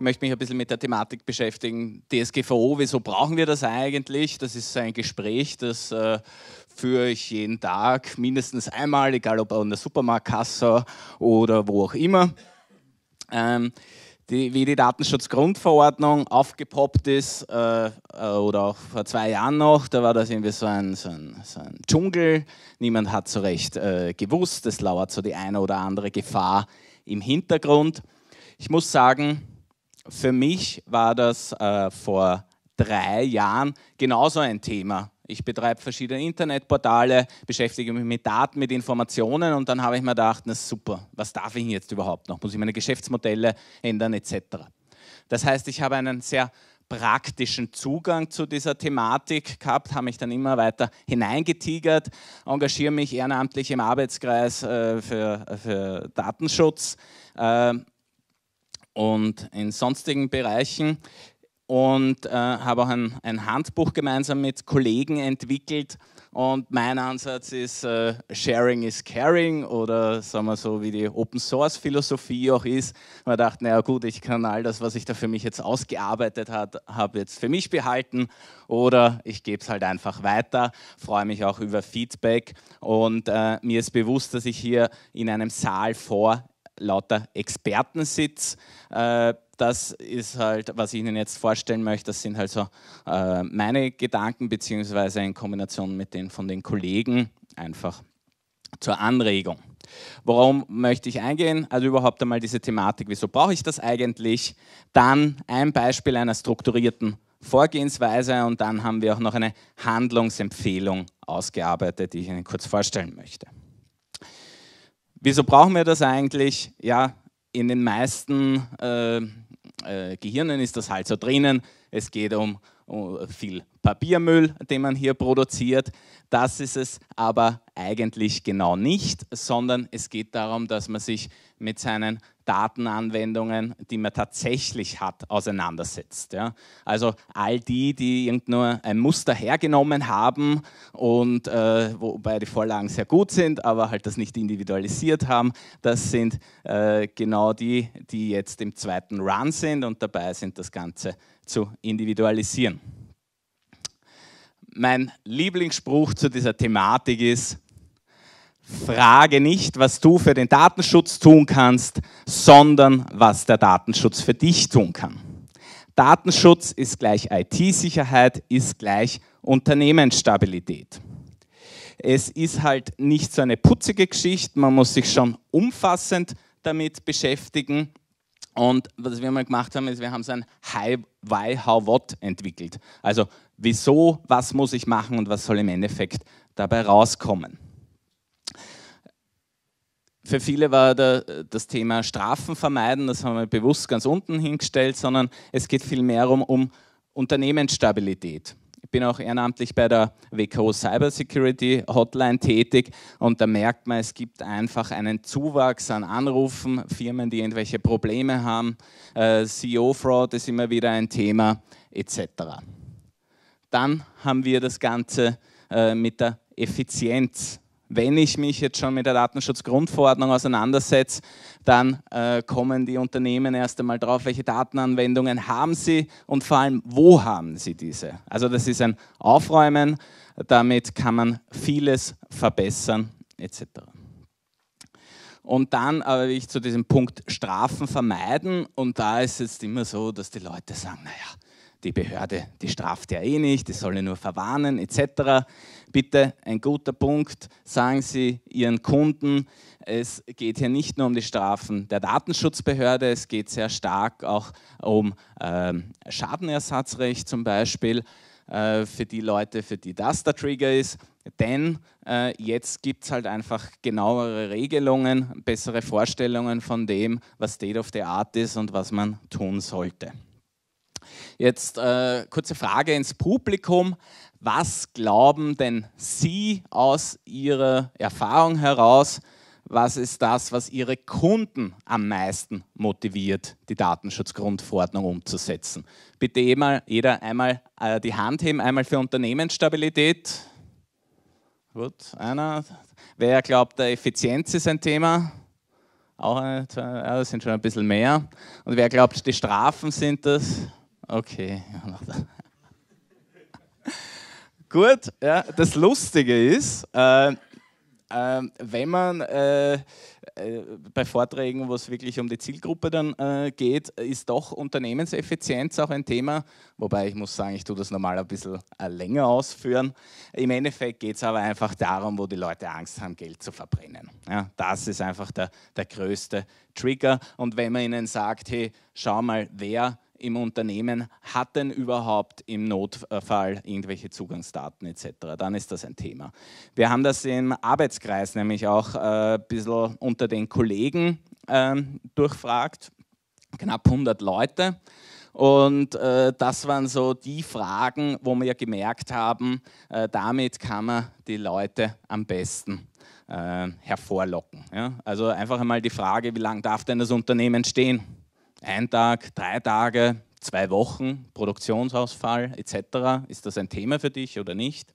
Ich möchte mich ein bisschen mit der Thematik beschäftigen. DSGVO, wieso brauchen wir das eigentlich? Das ist ein Gespräch, das äh, führe ich jeden Tag mindestens einmal, egal ob an der Supermarktkasse oder wo auch immer. Ähm, die, wie die Datenschutzgrundverordnung aufgepoppt ist, äh, äh, oder auch vor zwei Jahren noch, da war das irgendwie so ein, so ein, so ein Dschungel. Niemand hat so recht äh, gewusst, es lauert so die eine oder andere Gefahr im Hintergrund. Ich muss sagen, für mich war das äh, vor drei Jahren genauso ein Thema. Ich betreibe verschiedene Internetportale, beschäftige mich mit Daten, mit Informationen und dann habe ich mir gedacht, na super, was darf ich jetzt überhaupt noch? Muss ich meine Geschäftsmodelle ändern etc. Das heißt, ich habe einen sehr praktischen Zugang zu dieser Thematik gehabt, habe mich dann immer weiter hineingetigert, engagiere mich ehrenamtlich im Arbeitskreis äh, für, für, Datenschutz äh, und in sonstigen Bereichen und äh, habe auch ein, ein, Handbuch gemeinsam mit Kollegen entwickelt. Und mein Ansatz ist, äh, Sharing is Caring oder sagen wir so, wie die Open Source Philosophie auch ist. Man dachte, naja, gut, ich kann all das, was ich da für mich jetzt ausgearbeitet habe, jetzt für mich behalten oder ich gebe es halt einfach weiter. Freue mich auch über Feedback und äh, mir ist bewusst, dass ich hier in einem Saal vor lauter Expertensitz. Äh, das ist halt, was ich Ihnen jetzt vorstellen möchte, das sind also meine Gedanken, beziehungsweise in Kombination mit denen von den Kollegen einfach zur Anregung. Warum möchte ich eingehen? Also überhaupt einmal diese Thematik, wieso brauche ich das eigentlich? Dann ein Beispiel einer strukturierten Vorgehensweise und dann haben wir auch noch eine Handlungsempfehlung ausgearbeitet, die ich Ihnen kurz vorstellen möchte. Wieso brauchen wir das eigentlich? Ja, in den meisten äh, äh, Gehirnen ist das halt so drinnen. Es geht um Oh, viel Papiermüll, den man hier produziert. Das ist es aber eigentlich genau nicht, sondern es geht darum, dass man sich mit seinen Datenanwendungen, die man tatsächlich hat, auseinandersetzt. Ja. Also all die, die irgendwo ein Muster hergenommen haben und äh, wobei die Vorlagen sehr gut sind, aber halt das nicht individualisiert haben, das sind äh, genau die, die jetzt im zweiten Run sind und dabei sind, das Ganze zu individualisieren. Mein Lieblingsspruch zu dieser Thematik ist, frage nicht, was du für den Datenschutz tun kannst, sondern was der Datenschutz für dich tun kann. Datenschutz ist gleich IT-Sicherheit, ist gleich Unternehmensstabilität. Es ist halt nicht so eine putzige Geschichte, man muss sich schon umfassend damit beschäftigen. Und was wir mal gemacht haben, ist, wir haben so ein Hi, Why, How, What entwickelt. Also wieso, was muss ich machen und was soll im Endeffekt dabei rauskommen. Für viele war der, das Thema Strafen vermeiden, das haben wir bewusst ganz unten hingestellt, sondern es geht vielmehr um, um Unternehmensstabilität bin auch ehrenamtlich bei der WKO Cybersecurity Hotline tätig und da merkt man, es gibt einfach einen Zuwachs an Anrufen, Firmen, die irgendwelche Probleme haben, äh, CEO-Fraud ist immer wieder ein Thema etc. Dann haben wir das Ganze äh, mit der Effizienz wenn ich mich jetzt schon mit der Datenschutzgrundverordnung auseinandersetze, dann äh, kommen die Unternehmen erst einmal drauf, welche Datenanwendungen haben sie und vor allem, wo haben sie diese. Also das ist ein Aufräumen, damit kann man vieles verbessern etc. Und dann aber will ich zu diesem Punkt Strafen vermeiden und da ist es jetzt immer so, dass die Leute sagen, naja, die Behörde, die straft ja eh nicht, die soll ja nur verwarnen etc. Bitte ein guter Punkt, sagen Sie Ihren Kunden, es geht hier nicht nur um die Strafen der Datenschutzbehörde, es geht sehr stark auch um ähm, Schadenersatzrecht zum Beispiel äh, für die Leute, für die das der Trigger ist. Denn äh, jetzt gibt es halt einfach genauere Regelungen, bessere Vorstellungen von dem, was State of the Art ist und was man tun sollte. Jetzt äh, kurze Frage ins Publikum. Was glauben denn Sie aus Ihrer Erfahrung heraus, was ist das, was Ihre Kunden am meisten motiviert, die Datenschutzgrundverordnung umzusetzen? Bitte immer, eh jeder einmal äh, die Hand heben, einmal für Unternehmensstabilität. Gut, einer. Wer glaubt, Effizienz ist ein Thema? Auch eine, zwei, ja, das sind schon ein bisschen mehr. Und wer glaubt, die Strafen sind das? Okay. Gut, ja, das Lustige ist, äh, äh, wenn man äh, äh, bei Vorträgen, wo es wirklich um die Zielgruppe dann äh, geht, ist doch Unternehmenseffizienz auch ein Thema, wobei ich muss sagen, ich tue das normal ein bisschen äh, länger ausführen. Im Endeffekt geht es aber einfach darum, wo die Leute Angst haben, Geld zu verbrennen. Ja, das ist einfach der, der größte Trigger. Und wenn man ihnen sagt, hey, schau mal, wer im Unternehmen hat denn überhaupt im Notfall irgendwelche Zugangsdaten etc. Dann ist das ein Thema. Wir haben das im Arbeitskreis nämlich auch äh, ein bisschen unter den Kollegen äh, durchfragt, knapp 100 Leute. Und äh, das waren so die Fragen, wo wir gemerkt haben, äh, damit kann man die Leute am besten äh, hervorlocken. Ja? Also einfach einmal die Frage, wie lange darf denn das Unternehmen stehen? Ein Tag, drei Tage, zwei Wochen, Produktionsausfall etc. Ist das ein Thema für dich oder nicht?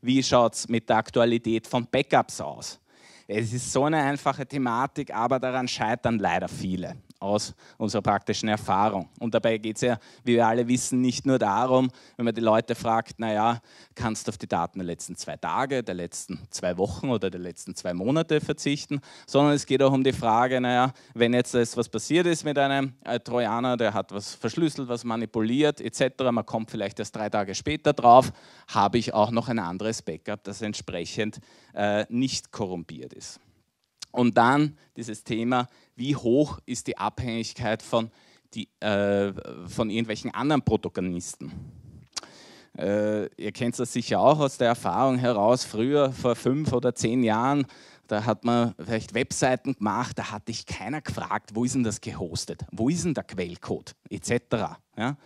Wie schaut es mit der Aktualität von Backups aus? Es ist so eine einfache Thematik, aber daran scheitern leider viele aus unserer praktischen Erfahrung. Und dabei geht es ja, wie wir alle wissen, nicht nur darum, wenn man die Leute fragt, naja, kannst du auf die Daten der letzten zwei Tage, der letzten zwei Wochen oder der letzten zwei Monate verzichten, sondern es geht auch um die Frage, naja, wenn jetzt was passiert ist mit einem äh, Trojaner, der hat was verschlüsselt, was manipuliert etc., man kommt vielleicht erst drei Tage später drauf, habe ich auch noch ein anderes Backup, das entsprechend äh, nicht korrumpiert ist. Und dann dieses Thema, wie hoch ist die Abhängigkeit von, die, äh, von irgendwelchen anderen Protagonisten? Äh, ihr kennt das sicher auch aus der Erfahrung heraus, früher, vor fünf oder zehn Jahren, da hat man vielleicht Webseiten gemacht, da hat dich keiner gefragt, wo ist denn das gehostet, wo ist denn der Quellcode, etc. Ja?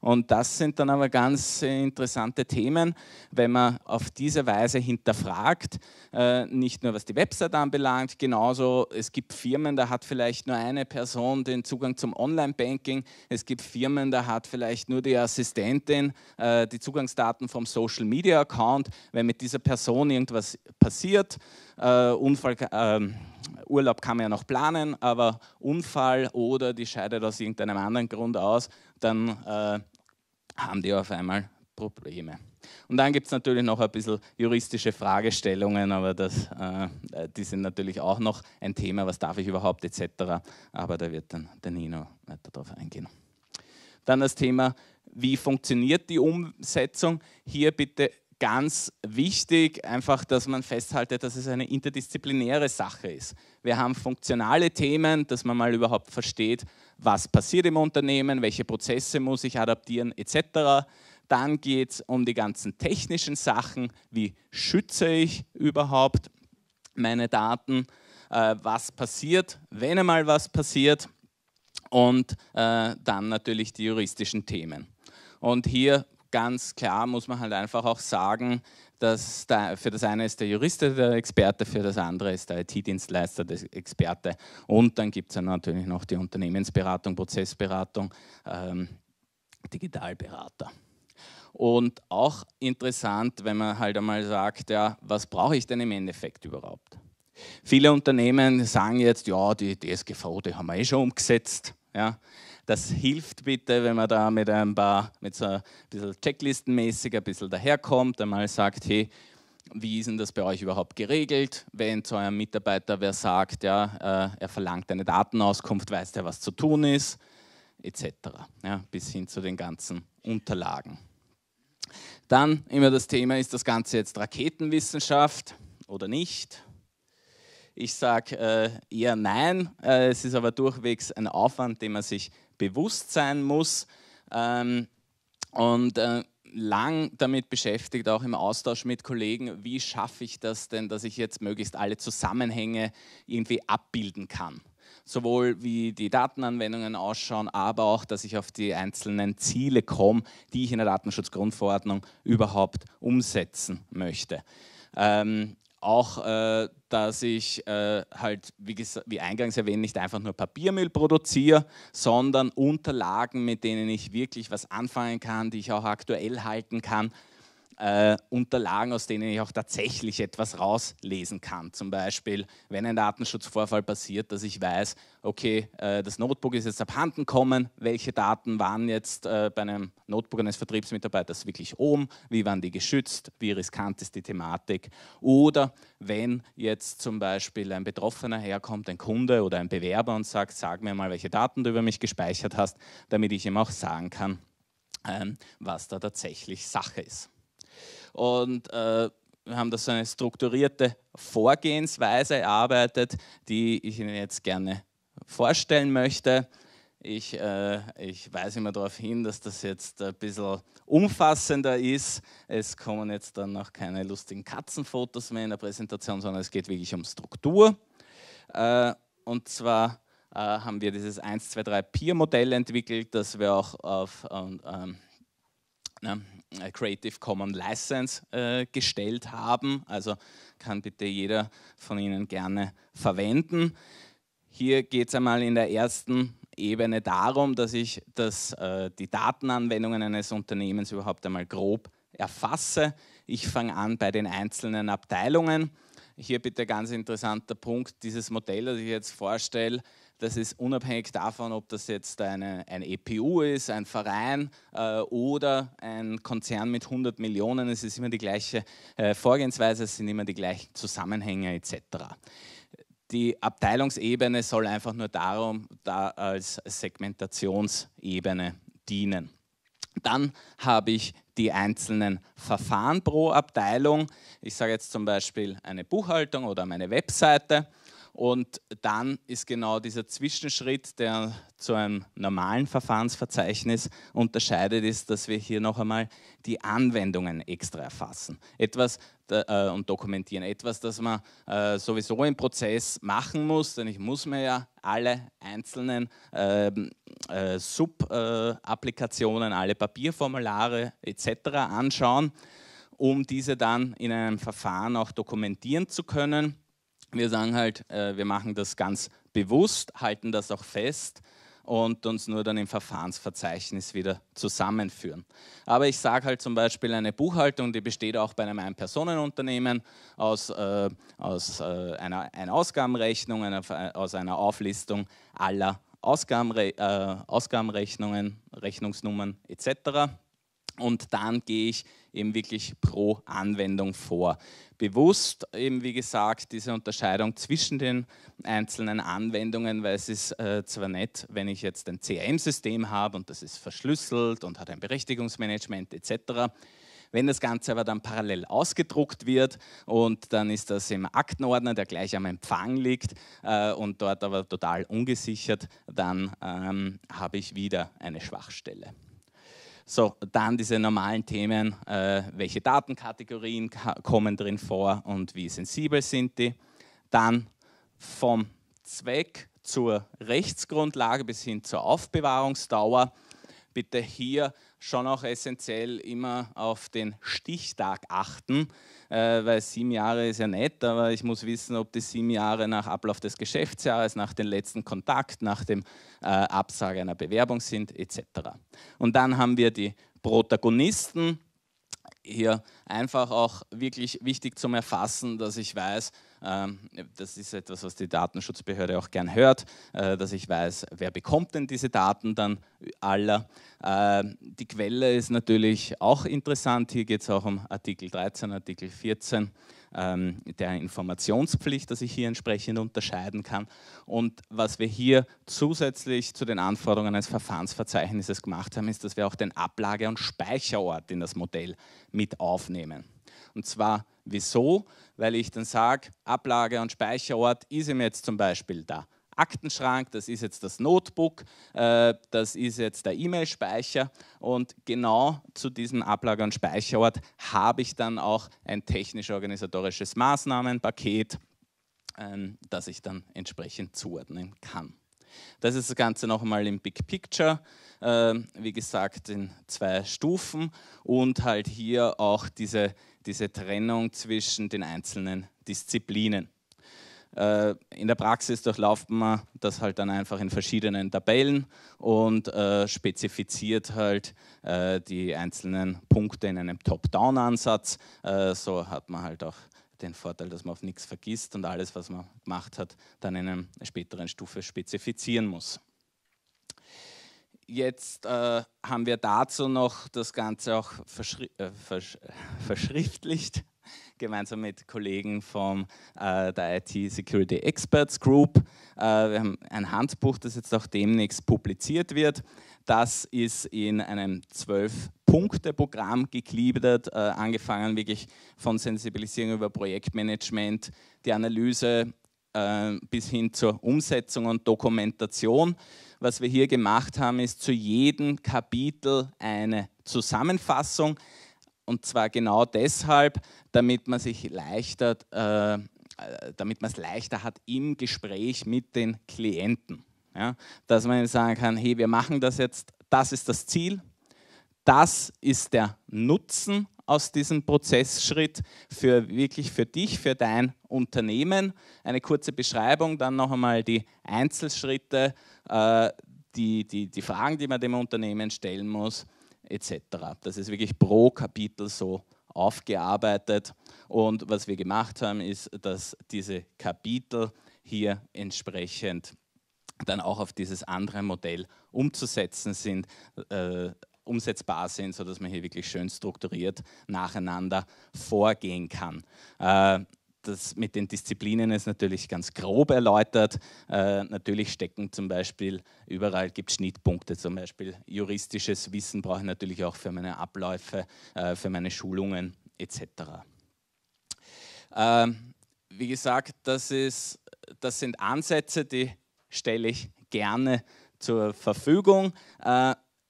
Und das sind dann aber ganz äh, interessante Themen, wenn man auf diese Weise hinterfragt, äh, nicht nur was die Website anbelangt, genauso es gibt Firmen, da hat vielleicht nur eine Person den Zugang zum Online-Banking, es gibt Firmen, da hat vielleicht nur die Assistentin äh, die Zugangsdaten vom Social-Media-Account, wenn mit dieser Person irgendwas passiert, Unfall, Urlaub kann man ja noch planen, aber Unfall oder die scheidet aus irgendeinem anderen Grund aus, dann äh, haben die auf einmal Probleme. Und dann gibt es natürlich noch ein bisschen juristische Fragestellungen, aber das, äh, die sind natürlich auch noch ein Thema, was darf ich überhaupt etc. Aber da wird dann der Nino weiter darauf eingehen. Dann das Thema, wie funktioniert die Umsetzung? Hier bitte ganz wichtig, einfach, dass man festhaltet, dass es eine interdisziplinäre Sache ist. Wir haben funktionale Themen, dass man mal überhaupt versteht, was passiert im Unternehmen, welche Prozesse muss ich adaptieren etc. Dann geht es um die ganzen technischen Sachen, wie schütze ich überhaupt meine Daten, äh, was passiert, wenn einmal was passiert und äh, dann natürlich die juristischen Themen. Und hier ganz klar muss man halt einfach auch sagen, dass da für das eine ist der Jurist der Experte, für das andere ist der IT-Dienstleister der Experte. Und dann gibt es ja natürlich noch die Unternehmensberatung, Prozessberatung, ähm, Digitalberater. Und auch interessant, wenn man halt einmal sagt, ja, was brauche ich denn im Endeffekt überhaupt? Viele Unternehmen sagen jetzt, ja, die DSGV, die haben wir eh schon umgesetzt. Ja? Das hilft bitte, wenn man da mit ein paar, mit so ein bisschen checklistenmäßig ein bisschen daherkommt, einmal sagt, hey, wie ist denn das bei euch überhaupt geregelt? Wenn zu eurem Mitarbeiter wer sagt, ja, äh, er verlangt eine Datenauskunft, weiß der, was zu tun ist, etc. Ja, bis hin zu den ganzen Unterlagen. Dann immer das Thema, ist das Ganze jetzt Raketenwissenschaft oder nicht? Ich sage äh, eher nein. Äh, es ist aber durchwegs ein Aufwand, dem man sich bewusst sein muss. Ähm, und äh, lang damit beschäftigt, auch im Austausch mit Kollegen, wie schaffe ich das denn, dass ich jetzt möglichst alle Zusammenhänge irgendwie abbilden kann. Sowohl wie die Datenanwendungen ausschauen, aber auch, dass ich auf die einzelnen Ziele komme, die ich in der Datenschutzgrundverordnung überhaupt umsetzen möchte. Ähm, auch, äh, dass ich äh, halt, wie, wie eingangs erwähnt, nicht einfach nur Papiermüll produziere, sondern Unterlagen, mit denen ich wirklich was anfangen kann, die ich auch aktuell halten kann, äh, Unterlagen, aus denen ich auch tatsächlich etwas rauslesen kann. Zum Beispiel, wenn ein Datenschutzvorfall passiert, dass ich weiß, okay, äh, das Notebook ist jetzt abhanden gekommen, welche Daten waren jetzt äh, bei einem Notebook eines Vertriebsmitarbeiters wirklich oben, wie waren die geschützt, wie riskant ist die Thematik. Oder wenn jetzt zum Beispiel ein Betroffener herkommt, ein Kunde oder ein Bewerber und sagt, sag mir mal, welche Daten du über mich gespeichert hast, damit ich ihm auch sagen kann, ähm, was da tatsächlich Sache ist und äh, wir haben da so eine strukturierte Vorgehensweise erarbeitet, die ich Ihnen jetzt gerne vorstellen möchte. Ich, äh, ich weise immer darauf hin, dass das jetzt ein bisschen umfassender ist. Es kommen jetzt dann noch keine lustigen Katzenfotos mehr in der Präsentation, sondern es geht wirklich um Struktur. Äh, und zwar äh, haben wir dieses 1, 2, 3 Peer-Modell entwickelt, das wir auch auf ähm, ähm na, ne, äh, Creative Commons License äh, gestellt haben. Also kann bitte jeder von Ihnen gerne verwenden. Hier geht es einmal in der ersten Ebene darum, dass ich dass, äh, die Datenanwendungen eines Unternehmens überhaupt einmal grob erfasse. Ich fange an bei den einzelnen Abteilungen. Hier bitte ganz interessanter Punkt, dieses Modell, das ich jetzt vorstelle, das ist unabhängig davon, ob das jetzt eine, ein EPU ist, ein Verein äh, oder ein Konzern mit 100 Millionen. Es ist immer die gleiche äh, Vorgehensweise, es sind immer die gleichen Zusammenhänge etc. Die Abteilungsebene soll einfach nur darum da als Segmentationsebene dienen. Dann habe ich die einzelnen Verfahren pro Abteilung. Ich sage jetzt zum Beispiel eine Buchhaltung oder meine Webseite. Und dann ist genau dieser Zwischenschritt, der zu einem normalen Verfahrensverzeichnis unterscheidet, ist, dass wir hier noch einmal die Anwendungen extra erfassen. Etwas äh, und dokumentieren. Etwas, das man äh, sowieso im Prozess machen muss, denn ich muss mir ja alle einzelnen ähm, äh, Sub-Applikationen, äh, alle Papierformulare etc. anschauen, um diese dann in einem Verfahren auch dokumentieren zu können wir sagen halt, äh, wir machen das ganz bewusst, halten das auch fest und uns nur dann im Verfahrensverzeichnis wieder zusammenführen. Aber ich sage halt zum Beispiel eine Buchhaltung, die besteht auch bei einem Ein-Personen-Unternehmen aus, äh, aus äh, einer, einer Ausgabenrechnung, einer, aus einer Auflistung aller Ausgabenre äh, Ausgabenrechnungen, Rechnungsnummern etc. Und dann gehe ich eben wirklich pro Anwendung vor. Bewusst eben, wie gesagt, diese Unterscheidung zwischen den einzelnen Anwendungen, weil es ist äh, zwar nett, wenn ich jetzt ein CRM-System habe und das ist verschlüsselt und hat ein Berechtigungsmanagement etc. Wenn das Ganze aber dann parallel ausgedruckt wird und dann ist das im Aktenordner, der gleich am Empfang liegt äh, und dort aber total ungesichert, dann ähm, habe ich wieder eine Schwachstelle. So, dann diese normalen Themen, äh, welche Datenkategorien kommen drin vor und wie sensibel sind die. Dann vom Zweck zur Rechtsgrundlage bis hin zur Aufbewahrungsdauer. Bitte hier schon auch essentiell immer auf den Stichtag achten, äh, weil sieben Jahre ist ja nett, aber ich muss wissen, ob die sieben Jahre nach Ablauf des Geschäftsjahres, nach dem letzten Kontakt, nach dem äh, Absage einer Bewerbung sind, etc. Und dann haben wir die Protagonisten hier einfach auch wirklich wichtig zum Erfassen, dass ich weiß, ähm, das ist etwas, was die Datenschutzbehörde auch gern hört, äh, dass ich weiß, wer bekommt denn diese Daten dann aller. Ähm, die Quelle ist natürlich auch interessant. Hier geht es auch um Artikel 13, Artikel 14 ähm, der Informationspflicht, dass ich hier entsprechend unterscheiden kann. Und was wir hier zusätzlich zu den Anforderungen eines Verfahrensverzeichnisses gemacht haben, ist, dass wir auch den Ablage- und Speicherort in das Modell mit aufnehmen. Und zwar wieso? Weil ich dann sage, Ablage und Speicherort ist ihm jetzt zum Beispiel da. Aktenschrank, das ist jetzt das Notebook, äh, das ist jetzt der E-Mail-Speicher und genau zu diesem Ablager- und Speicherort habe ich dann auch ein technisch-organisatorisches Maßnahmenpaket, ähm, das ich dann entsprechend zuordnen kann. Das ist das Ganze nochmal im Big Picture, äh, wie gesagt in zwei Stufen und halt hier auch diese diese Trennung zwischen den einzelnen Disziplinen. Äh, in der Praxis durchlaufen wir das halt dann einfach in verschiedenen Tabellen und äh, spezifiziert halt äh, die einzelnen Punkte in einem Top-Down-Ansatz. Äh, so hat man halt auch den Vorteil, dass man auf nichts vergisst und alles, was man gemacht hat, dann in einer späteren Stufe spezifizieren muss jetzt äh, haben wir dazu noch das Ganze auch verschri äh, versch verschriftlicht, gemeinsam mit Kollegen von äh, der IT Security Experts Group. Äh, wir haben ein Handbuch, das jetzt auch demnächst publiziert wird. Das ist in einem zwölf Punkte-Programm gegliedert, äh, angefangen wirklich von Sensibilisierung über Projektmanagement, die Analyse äh, bis hin zur Umsetzung und Dokumentation. Was wir hier gemacht haben, ist zu jedem Kapitel eine Zusammenfassung. Und zwar genau deshalb, damit man sich leichter, äh, damit man es leichter hat im Gespräch mit den Klienten. Ja? Dass man sagen kann, hey, wir machen das jetzt, das ist das Ziel, das ist der Nutzen aus diesem Prozessschritt für wirklich für dich, für dein Unternehmen. Eine kurze Beschreibung, dann noch einmal die Einzelschritte, äh, die, die, die Fragen, die man dem Unternehmen stellen muss, etc. Das ist wirklich pro Kapitel so aufgearbeitet. Und was wir gemacht haben, ist, dass diese Kapitel hier entsprechend dann auch auf dieses andere Modell umzusetzen sind, äh, umsetzbar sind, sodass man hier wirklich schön strukturiert nacheinander vorgehen kann. Äh, das mit den Disziplinen ist natürlich ganz grob erläutert. Äh, natürlich stecken zum Beispiel überall gibt Schnittpunkte, zum Beispiel juristisches Wissen brauche ich natürlich auch für meine Abläufe, äh, für meine Schulungen etc. Ähm, wie gesagt, das, ist, das sind Ansätze, die stelle ich gerne zur Verfügung.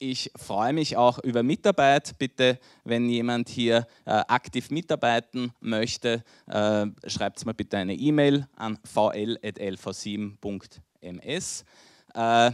Ich freue mich auch über Mitarbeit. Bitte, wenn jemand hier äh, aktiv mitarbeiten möchte, äh, schreibt mir bitte eine E-Mail an vl.lv7.ms. Äh,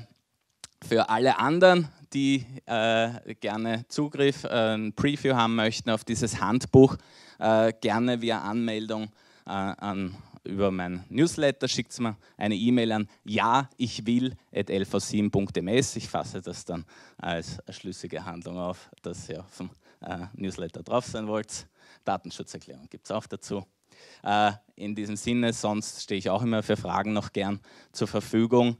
für alle anderen, die äh, gerne Zugriff, äh, ein Preview haben möchten auf dieses Handbuch, äh, gerne via Anmeldung äh, an über mein Newsletter, schickt es mir eine E-Mail an ja, ich will at lv7.ms. Ich fasse das dann als schlüssige Handlung auf, dass ihr auf dem äh, Newsletter drauf sein wollt. Datenschutzerklärung gibt es auch dazu. Äh, in diesem Sinne, sonst stehe ich auch immer für Fragen noch gern zur Verfügung.